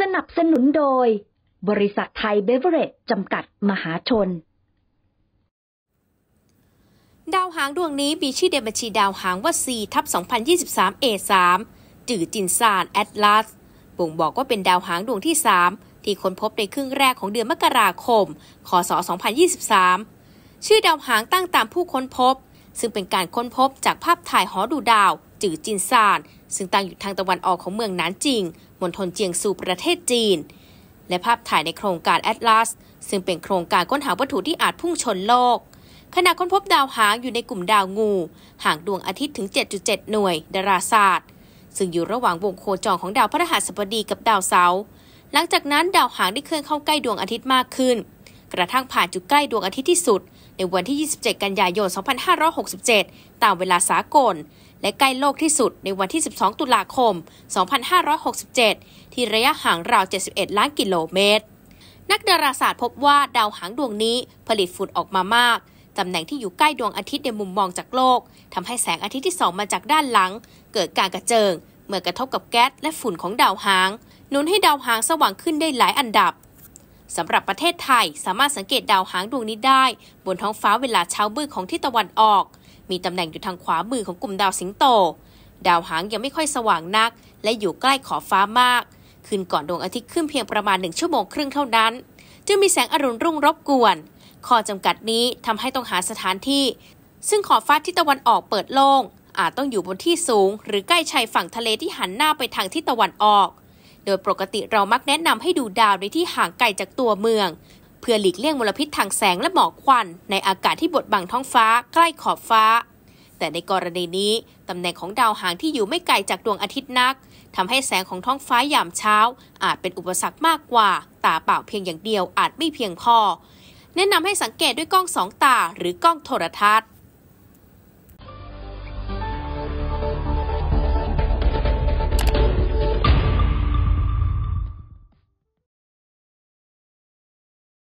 สนับสนุนโดย บริษัทไทยเบเวอเรจจำกัดมหาชน ดาวหางดวงนี้มีชื่อในบัญชีดาวหางว่า C ทับ2023 A3 จือจินซานแอตลาสบ่งบอกว่าเป็นดาวหางดวงที่ 3 ที่ค้นพบในครึ่งแรกของเดือนมกราคม คศ 2023 ชื่อดาวหางตั้งตามผู้ค้นพบ ซึ่งเป็นการค้นพบจากภาพถ่ายหอดูดาวจือจินซานซึ่งตั้งอยู่ทางตะวันออกของเมืองนานจิงมณฑลเจียงซูประเทศจีน และภาพถ่ายในโครงการแอตลาสซึ่งเป็นโครงการค้นหาวัตถุที่อาจพุ่งชนโลก ขณะค้นพบดาวหางอยู่ในกลุ่มดาวงูห่างดวงอาทิตย์ถึง 7.7 หน่วยดาราศาสตร์ ซึ่งอยู่ระหว่างวงโคจรของดาวพฤหัสบดีกับดาวเสาร์ หลังจากนั้นดาวหางได้เคลื่อนเข้าใกล้ดวงอาทิตย์มากขึ้นกระทั่งผ่านจุดใกล้ดวงอาทิตย์ที่สุด ในวันที่ 27 กันยายน 2567 ตามเวลาสากล และใกล้โลกที่สุดในวันที่ 12 ตุลาคม 2567 ที่ระยะห่างราว 71 ล้านกิโลเมตร นักดาราศาสตร์พบว่าดาวหางดวงนี้ผลิตฝุ่นออกมามาก ตำแหน่งที่อยู่ใกล้ดวงอาทิตย์ในมุมมองจากโลกทำให้แสงอาทิตย์ที่ส่องมาจากด้านหลัง เกิดการกระเจิง เมื่อกระทบกับแก๊สและฝุ่นของดาวหางหนุนให้ดาวหางสว่างขึ้นได้หลายอันดับสำหรับประเทศไทยสามารถสังเกตดาวหางดวงนี้ได้ บนท้องฟ้าเวลาเช้ามืดของทิศตะวันออก มีตำแหน่งอยู่ทางขวามือของกลุ่มดาวสิงโต ดาวหางยังไม่ค่อยสว่างนัก และอยู่ใกล้ขอบฟ้ามาก คืนก่อนดวงอาทิตย์ขึ้นเพียงประมาณหนึ่งชั่วโมงครึ่งเท่านั้น จึงมีแสงอรุณรุ่งรบกวน ข้อจำกัดนี้ทำให้ต้องหาสถานที่ ซึ่งขอบฟ้าทิศตะวันออกเปิดโล่งอาจต้องอยู่บนที่สูง หรือใกล้ชายฝั่งทะเลที่หันหน้าไปทางทิศตะวันออกโดยปกติเรามักแนะนำให้ดูดาวในที่ห่างไกลจากตัวเมือง เพื่อหลีกเลี่ยงมลพิษทางแสงและหมอกควันในอากาศที่บดบังท้องฟ้าใกล้ขอบฟ้า แต่ในกรณีนี้ตำแหน่งของดาวหางที่อยู่ไม่ไกลจากดวงอาทิตย์นักทำให้แสงของท้องฟ้ายามเช้าอาจเป็นอุปสรรคมากกว่า ตาเปล่าเพียงอย่างเดียว อาจไม่เพียงพอแนะนำให้สังเกตด้วยกล้องสองตาหรือกล้องโทรทัศน์